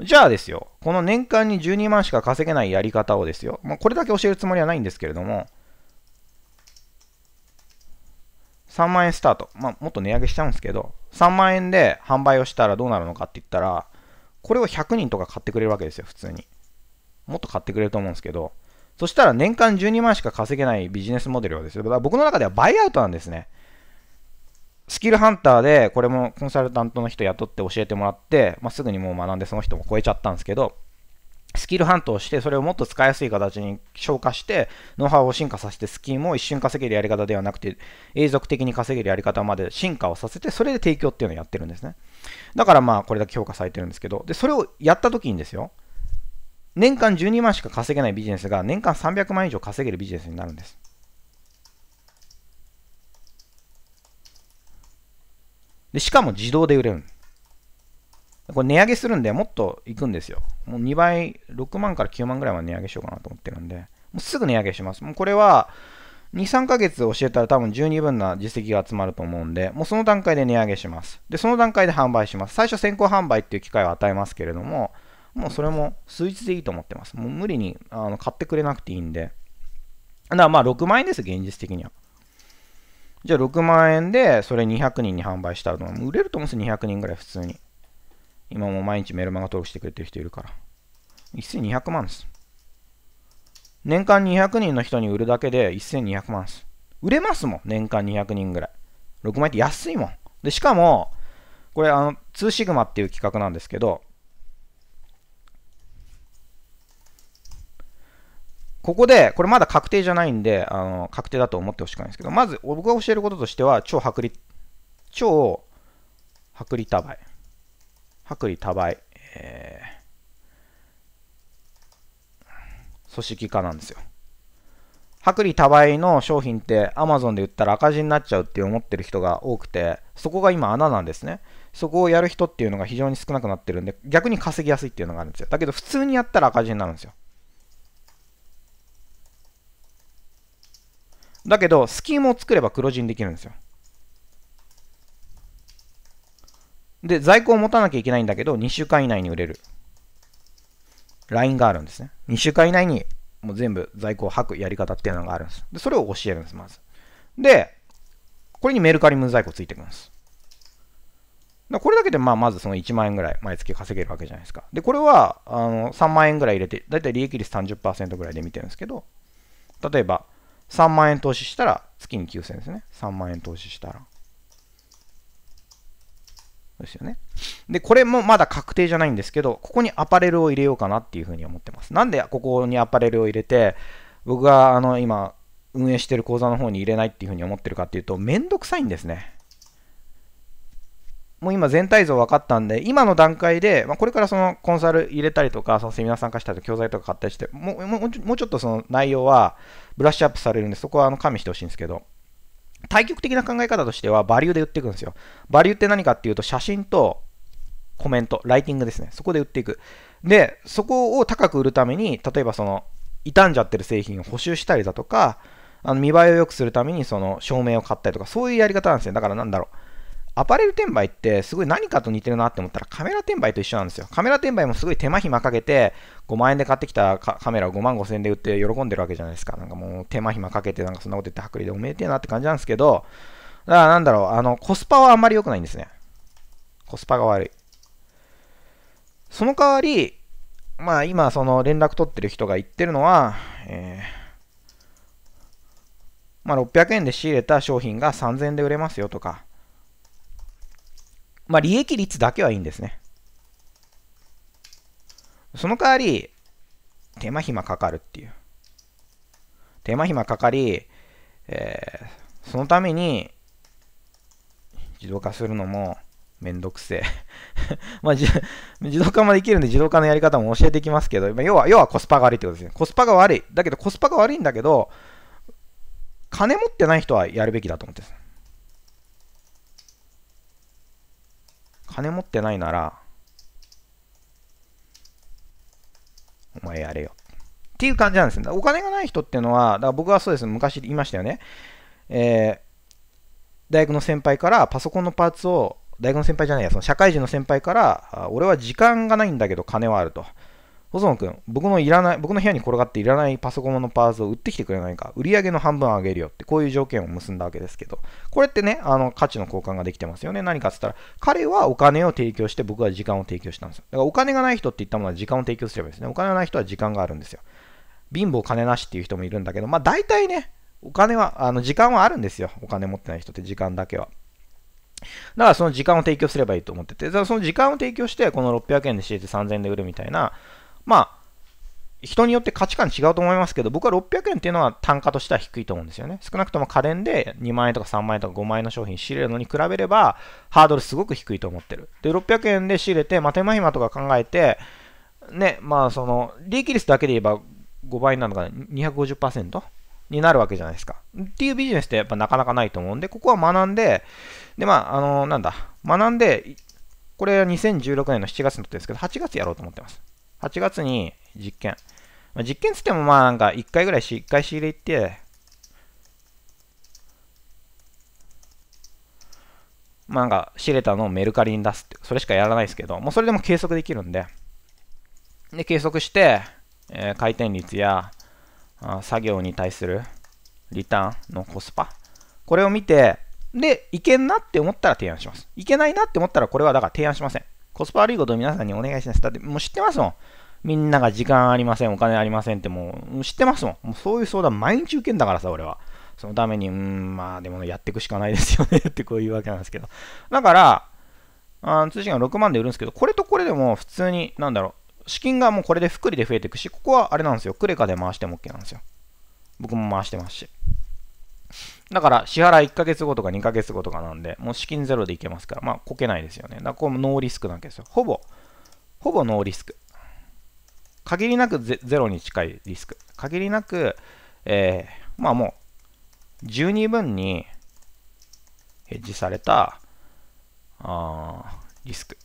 じゃあですよ、この年間に12万しか稼げないやり方をですよ、まあ、これだけ教えるつもりはないんですけれども、3万円スタート。まあ、もっと値上げしちゃうんですけど、3万円で販売をしたらどうなるのかって言ったら、これを100人とか買ってくれるわけですよ、普通に。もっと買ってくれると思うんですけど、そしたら年間12万しか稼げないビジネスモデルをですよ。だから僕の中ではバイアウトなんですね。スキルハンターで、これもコンサルタントの人雇って教えてもらって、まあ、すぐにもう学んでその人も超えちゃったんですけど、スキルハントをして、それをもっと使いやすい形に消化して、ノウハウを進化させて、スキームを一瞬稼げるやり方ではなくて、永続的に稼げるやり方まで進化をさせて、それで提供っていうのをやってるんですね。だからまあ、これだけ評価されてるんですけど、で、それをやった時にですよ、年間12万しか稼げないビジネスが、年間300万以上稼げるビジネスになるんです。でしかも自動で売れる。これ値上げするんで、もっといくんですよ。もう2倍、6万から9万ぐらいは値上げしようかなと思ってるんで、もうすぐ値上げします。もうこれは、2、3ヶ月教えたら多分十二分な実績が集まると思うんで、もうその段階で値上げします。で、その段階で販売します。最初先行販売っていう機会を与えますけれども、もうそれも数日でいいと思ってます。もう無理にあの買ってくれなくていいんで。だからまあ6万円です、現実的には。じゃあ6万円でそれ200人に販売したら売れると思うんです200人ぐらい普通に。今も毎日メルマガ登録してくれてる人いるから。1200万です。年間200人の人に売るだけで1200万です。売れますもん、年間200人ぐらい。6円って安いもん。で、しかも、これ、あの、2シグマっていう企画なんですけど、ここで、これまだ確定じゃないんで、あの確定だと思ってほしくないんですけど、まず僕が教えることとしては、超薄利、超薄利多売。薄利多売、えー、組織化なんですよ。薄利多売の商品って Amazon で売ったら赤字になっちゃうって思ってる人が多くて、そこが今穴なんですね。そこをやる人っていうのが非常に少なくなってるんで、逆に稼ぎやすいっていうのがあるんですよ。だけど普通にやったら赤字になるんですよ。だけど、スキームを作れば黒字にできるんですよ。で、在庫を持たなきゃいけないんだけど、2週間以内に売れる。ラインがあるんですね。2週間以内にもう全部在庫を吐くやり方っていうのがあるんです。で、それを教えるんです、まず。で、これにメルカリ無在庫ついてくるんです。だこれだけで、まあ、まずその1万円ぐらい毎月稼げるわけじゃないですか。で、これは、あの、3万円ぐらい入れて、だいたい利益率30%ぐらいで見てるんですけど、例えば、3万円投資したら、月に9000円ですね。3万円投資したら。ですよね。で、これもまだ確定じゃないんですけど、ここにアパレルを入れようかなっていうふうに思ってます。なんでここにアパレルを入れて、僕があの今、運営してる講座の方に入れないっていうふうに思ってるかっていうと、めんどくさいんですね。もう今全体像分かったんで、今の段階で、まあ、これからそのコンサル入れたりとか、そのセミナー参加したりとか、教材とか買ったりして、もうもうちょっとその内容はブラッシュアップされるんで、そこはあの加味してほしいんですけど、対極的な考え方としては、バリューで売っていくんですよ。バリューって何かっていうと、写真とコメント、ライティングですね。そこで売っていく。で、そこを高く売るために、例えばその、傷んじゃってる製品を補修したりだとか、あの見栄えを良くするためにその照明を買ったりとか、そういうやり方なんですよ。だからなんだろう。アパレル転売ってすごい何かと似てるなって思ったらカメラ転売と一緒なんですよ。カメラ転売もすごい手間暇かけて5万円で買ってきたカメラを5万5千円で売って喜んでるわけじゃないですか。なんかもう手間暇かけてなんかそんなこと言って薄利でおめでてえなって感じなんですけど、だからなんだろう、あのコスパはあんまり良くないんですね。コスパが悪い。その代わり、まあ今その連絡取ってる人が言ってるのは、えーまあ、600円で仕入れた商品が3000円で売れますよとか、まあ、利益率だけはいいんですね。その代わり、手間暇かかるっていう。手間暇かかり、えー、そのために、自動化するのもめんどくせえ まあ、自動化もできるんで自動化のやり方も教えていきますけど、まあ、要は、要はコスパが悪いってことですね。コスパが悪い。だけど、コスパが悪いんだけど、金持ってない人はやるべきだと思ってます。金持ってないなら、お前やれよ。っていう感じなんですね。お金がない人っていうのは、だから僕はそうです。昔言いましたよね。えー、大学の先輩からパソコンのパーツを、大学の先輩じゃないや、その社会人の先輩から、俺は時間がないんだけど金はあると。細野君、僕のいらない、僕の部屋に転がっていらないパソコンのパーツを売ってきてくれないか、売り上げの半分上げるよって、こういう条件を結んだわけですけど、これってね、あの価値の交換ができてますよね。何かって言ったら、彼はお金を提供して、僕は時間を提供したんですよ。だからお金がない人って言ったものは時間を提供すればいいですね。お金がない人は時間があるんですよ。貧乏金なしっていう人もいるんだけど、まあ大体ね、お金は、あの時間はあるんですよ。お金持ってない人って時間だけは。だからその時間を提供すればいいと思ってて、その時間を提供して、この600円で仕入れて3000円で売るみたいな、まあ、人によって価値観違うと思いますけど、僕は600円っていうのは単価としては低いと思うんですよね。少なくとも家電で2万円とか3万円とか5万円の商品仕入れるのに比べれば、ハードルすごく低いと思ってる。で、600円で仕入れて、まあ、手間暇とか考えて、ね、まあ、その、利益率だけで言えば5倍なのか 250%? になるわけじゃないですか。っていうビジネスってやっぱなかなかないと思うんで、ここは学んで、で、まあ、あの、なんだ、学んで、これは2016年の7月にとってですけど、8月やろうと思ってます。8月に実験。まあ、実験つってもまあなんか1回ぐらいし、1回仕入れ行って、まあなんか仕入れたのをメルカリに出すって、それしかやらないですけど、もうそれでも計測できるんで、で、計測して、えー、回転率やあ作業に対するリターンのコスパ、これを見て、で、いけんなって思ったら提案します。いけないなって思ったらこれはだから提案しません。コスパ悪いことを皆さんにお願いします。だってもう知ってますもん。みんなが時間ありません、お金ありませんってもう知ってますもん。もうそういう相談毎日受けんだからさ、俺は。そのために、うん、まあでもやっていくしかないですよねってこういうわけなんですけど。だから、あ通信が6万で売るんですけど、これとこれでも普通に、なんだろう、資金がもうこれで複利で増えていくし、ここはあれなんですよ、クレカで回しても OK なんですよ。僕も回してますし。だから、支払い1ヶ月後とか2ヶ月後とかなんで、もう資金ゼロでいけますから、まあ、こけないですよね。だから、こノーリスクなわけですよ。ほぼ、ほぼノーリスク。限りなくゼロに近いリスク。限りなく、えー、まあもう、十二分にヘッジされた、あリスク。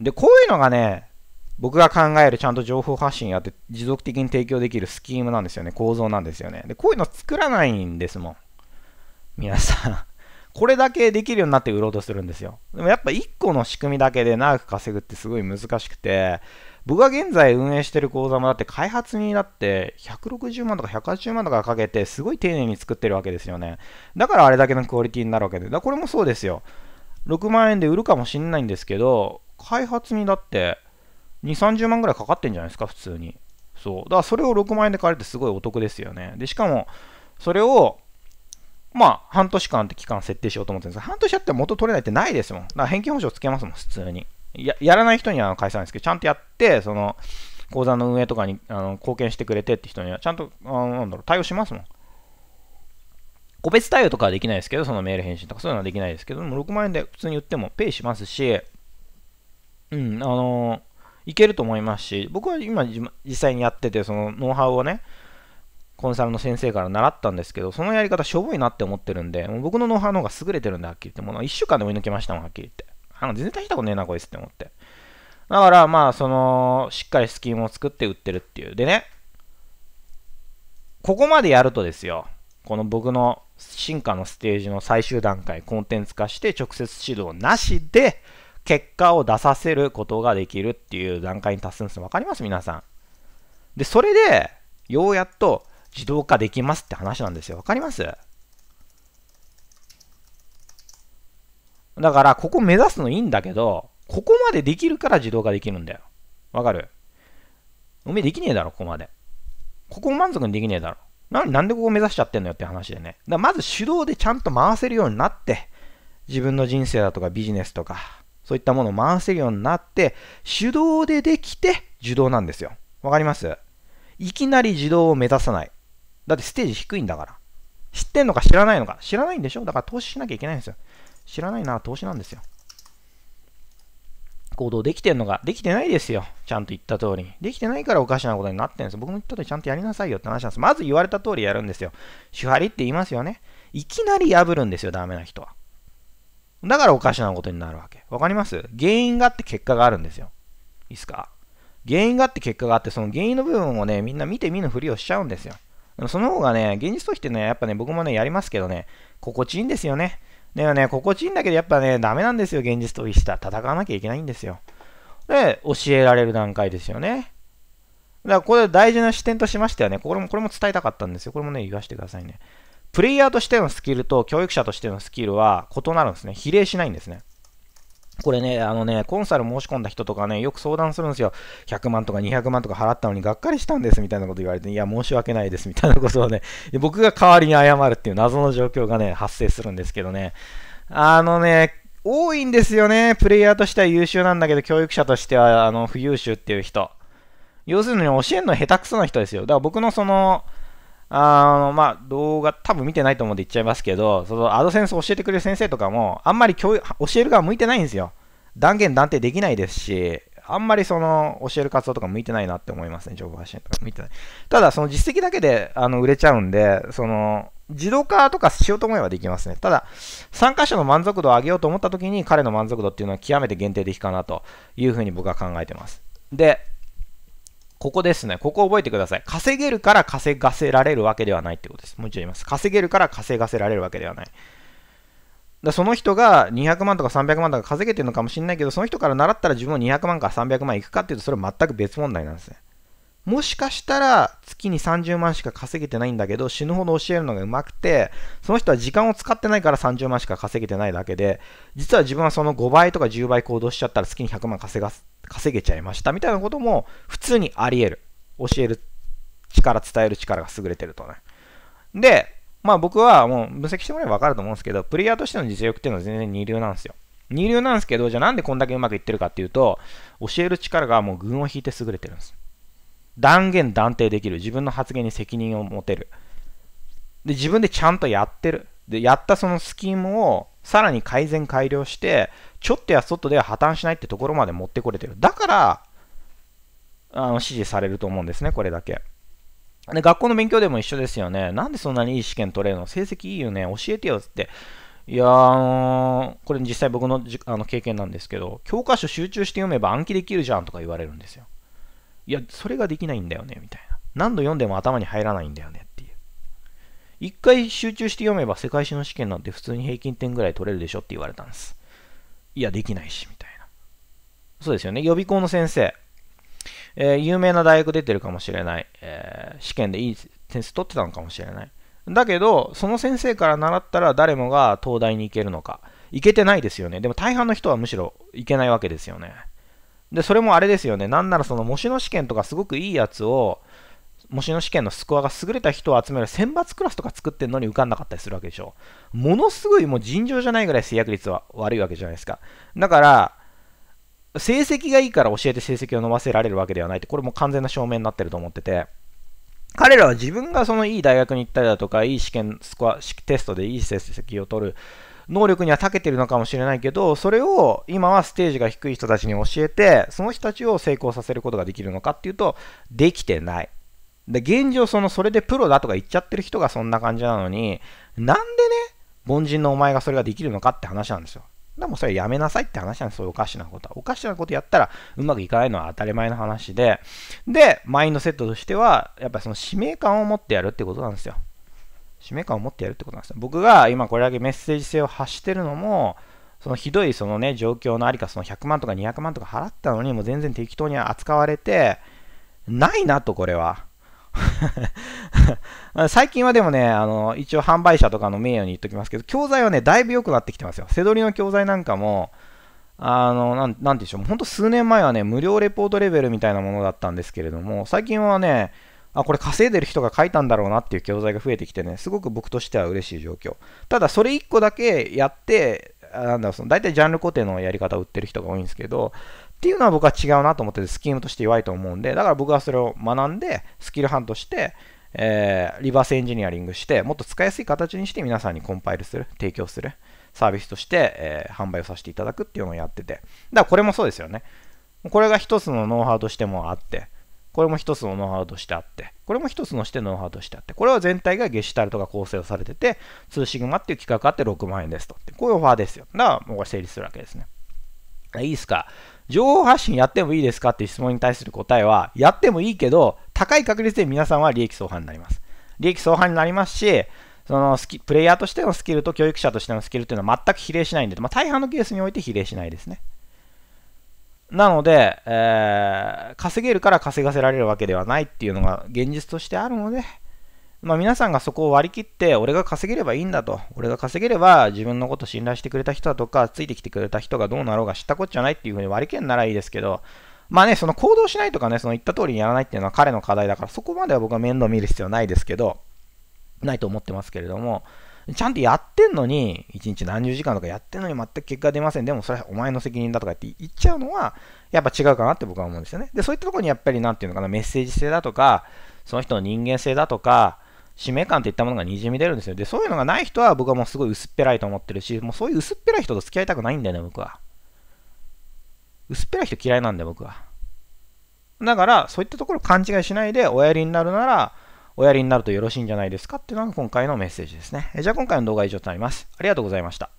で、こういうのがね、僕が考えるちゃんと情報発信やって持続的に提供できるスキームなんですよね。構造なんですよね。で、こういうの作らないんですもん。皆さん これだけできるようになって売ろうとするんですよ。でもやっぱ1個の仕組みだけで長く稼ぐってすごい難しくて、僕が現在運営してる講座もだって開発にだって160万とか180万とかかけてすごい丁寧に作ってるわけですよね。だからあれだけのクオリティになるわけで。だこれもそうですよ。6万円で売るかもしんないんですけど、開発にだって2、30万ぐらいかかってんじゃないですか、普通に。そう。だからそれを6万円で買えるってすごいお得ですよね。で、しかも、それを、まあ、半年間って期間設定しようと思ってるんですが、半年やって元取れないってないですもん。だから返金保証つけますもん、普通に。ややらない人には返さないんですけど、ちゃんとやって、その、口座の運営とかにあの貢献してくれてって人には、ちゃんと、あなんだろう、対応しますもん。個別対応とかはできないですけど、そのメール返信とかそういうのはできないですけど、も6万円で普通に売ってもペイしますし、うん、あのーいけると思いますし、僕は今実際にやってて、そのノウハウをね、コンサルの先生から習ったんですけど、そのやり方しょぼいなって思ってるんで、もう僕のノウハウの方が優れてるんで、はっきり言って、もう1週間で追い抜けましたもん、はっきり言って。あの全然大したことねえな、こいつって思って。だからまあ、その、しっかりスキームを作って売ってるっていう。でね、ここまでやるとですよ、この僕の進化のステージの最終段階、コンテンツ化して直接指導なしで、結果を出させることができるっていう段階に達するんですわかります皆さん。で、それで、ようやっと自動化できますって話なんですよ。わかりますだから、ここ目指すのいいんだけど、ここまでできるから自動化できるんだよ。わかるおめえできねえだろ、ここまで。ここ満足にできねえだろ。ななんでここ目指しちゃってんのよって話でね。だまず手動でちゃんと回せるようになって、自分の人生だとかビジネスとかそういったものを回せるようになって、手動でできて受動なんですよ。わかりますいきなり自動を目指さない。だってステージ低いんだから。知ってんのか知らないのか。知らないんでしょだから投資しなきゃいけないんですよ。知らないなら投資なんですよ。行動できてんのが、できてないですよ。ちゃんと言った通り。できてないからおかしなことになってんです僕も言った通りちゃんとやりなさいよって話なんです。まず言われた通りやるんですよ。手張りって言いますよね。いきなり破るんですよ、ダメな人は。だからおかしなことになるわけ。わかります原因があって結果があるんですよ。いいっすか原因があって結果があって、その原因の部分をね、みんな見て見ぬふりをしちゃうんですよ。その方がね、現実としてね、やっぱね、僕もね、やりますけどね、心地いいんですよね。でもね、心地いいんだけど、やっぱね、ダメなんですよ、現実とした戦わなきゃいけないんですよ。で、教えられる段階ですよね。だから、これ大事な視点としましてはね、これも、これも伝えたかったんですよ。これもね、言わせてくださいね。プレイヤーとしてのスキルと教育者としてのスキルは異なるんですね。比例しないんですね。これね、あのね、コンサル申し込んだ人とかね、よく相談するんですよ。100万とか200万とか払ったのにがっかりしたんですみたいなこと言われて、いや、申し訳ないですみたいなことをね、僕が代わりに謝るっていう謎の状況がね、発生するんですけどね。あのね、多いんですよね。プレイヤーとしては優秀なんだけど、教育者としてはあの不優秀っていう人。要するに教えるの下手くそな人ですよ。だから僕のその、あの、まあ、動画多分見てないと思うんで言っちゃいますけど、そのアドセンス教えてくれる先生とかも、あんまり教教える側向いてないんですよ。断言断定できないですし、あんまりその教える活動とか向いてないなって思いますね、情報発信とか向いてない。ただ、その実績だけであの売れちゃうんで、その自動化とかしようと思えばできますね。ただ、参加者の満足度を上げようと思った時に彼の満足度っていうのは極めて限定的かなというふうに僕は考えてます。で、ここですね。ここ覚えてください。稼げるから稼がせられるわけではないってことです。もう一度言います。稼げるから稼がせられるわけではない。だその人が200万とか300万とか稼げてるのかもしれないけど、その人から習ったら自分も200万から300万いくかっていうと、それは全く別問題なんですね。もしかしたら月に30万しか稼げてないんだけど死ぬほど教えるのがうまくてその人は時間を使ってないから30万しか稼げてないだけで実は自分はその5倍とか10倍行動しちゃったら月に100万稼が稼げちゃいましたみたいなことも普通にあり得る教える力伝える力が優れてるとねでまあ僕はもう分析してもらえば分かると思うんですけどプレイヤーとしての実力っていうのは全然二流なんですよ二流なんですけどじゃあなんでこんだけうまくいってるかっていうと教える力がもう群を引いて優れてるんです断言断定できる。自分の発言に責任を持てる。で、自分でちゃんとやってる。で、やったそのスキームをさらに改善改良して、ちょっとや外では破綻しないってところまで持ってこれてる。だから、あの支持されると思うんですね、これだけ。で、学校の勉強でも一緒ですよね。なんでそんなにいい試験取れるの成績いいよね。教えてよって。いやあのー、これ実際僕のじあの経験なんですけど、教科書集中して読めば暗記できるじゃんとか言われるんですよ。いや、それができないんだよね、みたいな。何度読んでも頭に入らないんだよねっていう。一回集中して読めば世界史の試験なんて普通に平均点ぐらい取れるでしょって言われたんです。いや、できないし、みたいな。そうですよね。予備校の先生。えー、有名な大学出てるかもしれない。えー、試験でいい点数取ってたのかもしれない。だけど、その先生から習ったら誰もが東大に行けるのか。行けてないですよね。でも大半の人はむしろ行けないわけですよね。で、それもあれですよね。なんならその模試の試験とかすごくいいやつを、模試の試験のスコアが優れた人を集める選抜クラスとか作ってんのに受かんなかったりするわけでしょ。ものすごいもう尋常じゃないぐらい制約率は悪いわけじゃないですか。だから、成績がいいから教えて成績を伸ばせられるわけではないって、これも完全な証明になってると思ってて、彼らは自分がそのいい大学に行ったりだとか、いい試験、スコア、テストでいい成績を取る能力には長けてるのかもしれないけど、それを今はステージが低い人たちに教えて、その人たちを成功させることができるのかっていうと、できてない。で、現状そのそれでプロだとか言っちゃってる人がそんな感じなのに、なんでね、凡人のお前がそれができるのかって話なんですよ。でもそれやめなさいって話なんですよ。おかしなことは。おかしなことやったらうまくいかないのは当たり前の話で。で、マインドセットとしては、やっぱりその使命感を持ってやるってことなんですよ。使命感を持ってやるってことなんですよ。僕が今これだけメッセージ性を発してるのも、そのひどいそのね、状況のありか、その100万とか200万とか払ったのに、もう全然適当に扱われて、ないなと、これは。最近はでもね、あの、一応販売者とかの名誉に言っときますけど、教材はね、だいぶ良くなってきてますよ。背取りの教材なんかも、あの、なん、なんでしょう、ほんと数年前はね、無料レポートレベルみたいなものだったんですけれども、最近はね、あ、これ稼いでる人が書いたんだろうなっていう教材が増えてきてね、すごく僕としては嬉しい状況。ただ、それ1個だけやって、なんだろう、その大体ジャンル固定のやり方を売ってる人が多いんですけど、っていうのは僕は違うなと思ってて、スキームとして弱いと思うんで、だから僕はそれを学んで、スキル班として、えー、リバースエンジニアリングして、もっと使いやすい形にして皆さんにコンパイルする、提供する、サービスとして、えー、販売をさせていただくっていうのをやってて。だからこれもそうですよね。これが一つのノウハウとしてもあって、これも一つのノウハウとしてあって、これも一つのしてノウハウとしてあって、これは全体がゲシュタルトが構成をされてて、ーシグマっていう企画があって6万円ですと。こういうオファーですよ。だから、もうこれ成立するわけですね。いいですか情報発信やってもいいですかっていう質問に対する答えは、やってもいいけど、高い確率で皆さんは利益相反になります。利益相反になりますし、そのスキプレイヤーとしてのスキルと教育者としてのスキルっていうのは全く比例しないんで、まあ、大半のケースにおいて比例しないですね。なので、えー、稼げるから稼がせられるわけではないっていうのが現実としてあるので、まあ、皆さんがそこを割り切って、俺が稼げればいいんだと、俺が稼げれば自分のこと信頼してくれた人だとか、ついてきてくれた人がどうなろうが知ったこっちゃないっていうふうに割り切るならいいですけど、まあね、その行動しないとかね、その言った通りにやらないっていうのは彼の課題だから、そこまでは僕は面倒見る必要はないですけど、ないと思ってますけれども、ちゃんとやってんのに、1日何十時間とかやってんのに全く結果出ません。でもそれはお前の責任だとかって言っちゃうのは、やっぱ違うかなって僕は思うんですよね。で、そういったところにやっぱりなんていうのかな、メッセージ性だとか、その人の人間性だとか、使命感といったものがにじみ出るんですよ。で、そういうのがない人は僕はもうすごい薄っぺらいと思ってるし、もうそういう薄っぺらい人と付き合いたくないんだよね、僕は。薄っぺらい人嫌いなんだよ、僕は。だから、そういったところ勘違いしないで、おやりになるなら、おやりになるとよろしいんじゃないですかっていうのが今回のメッセージですね。じゃあ今回の動画は以上となります。ありがとうございました。